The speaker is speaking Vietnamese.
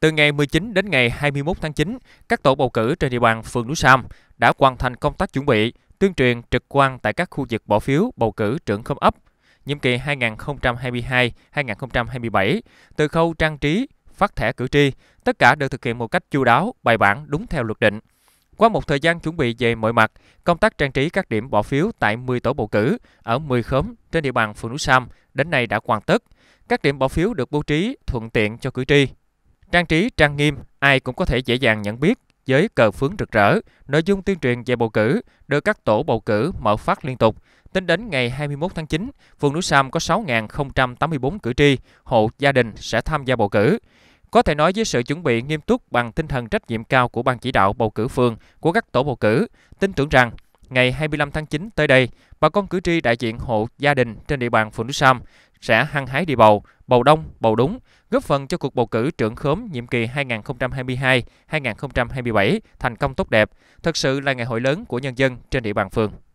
Từ ngày 19 đến ngày 21 tháng 9, các tổ bầu cử trên địa bàn phường Núi Sam đã hoàn thành công tác chuẩn bị, tuyên truyền trực quan tại các khu vực bỏ phiếu bầu cử trưởng khóm ấp nhiệm kỳ 2022-2027 từ khâu trang trí, phát thẻ cử tri, tất cả được thực hiện một cách chu đáo, bài bản đúng theo luật định. Qua một thời gian chuẩn bị về mọi mặt, công tác trang trí các điểm bỏ phiếu tại 10 tổ bầu cử ở 10 khóm trên địa bàn phường Núi Sam đến nay đã hoàn tất. Các điểm bỏ phiếu được bố trí thuận tiện cho cử tri. Trang trí trang nghiêm, ai cũng có thể dễ dàng nhận biết với cờ phướng rực rỡ, nội dung tuyên truyền về bầu cử được các tổ bầu cử mở phát liên tục. Tính đến ngày 21 tháng 9, phường núi Sam có 6.084 cử tri, hộ gia đình sẽ tham gia bầu cử. Có thể nói với sự chuẩn bị nghiêm túc bằng tinh thần trách nhiệm cao của ban chỉ đạo bầu cử phường của các tổ bầu cử, tin tưởng rằng ngày 25 tháng 9 tới đây, bà con cử tri đại diện hộ gia đình trên địa bàn phường núi Sam sẽ hăng hái đi bầu, bầu đông, bầu đúng, góp phần cho cuộc bầu cử trưởng khóm nhiệm kỳ 2022-2027 thành công tốt đẹp, thật sự là ngày hội lớn của nhân dân trên địa bàn phường.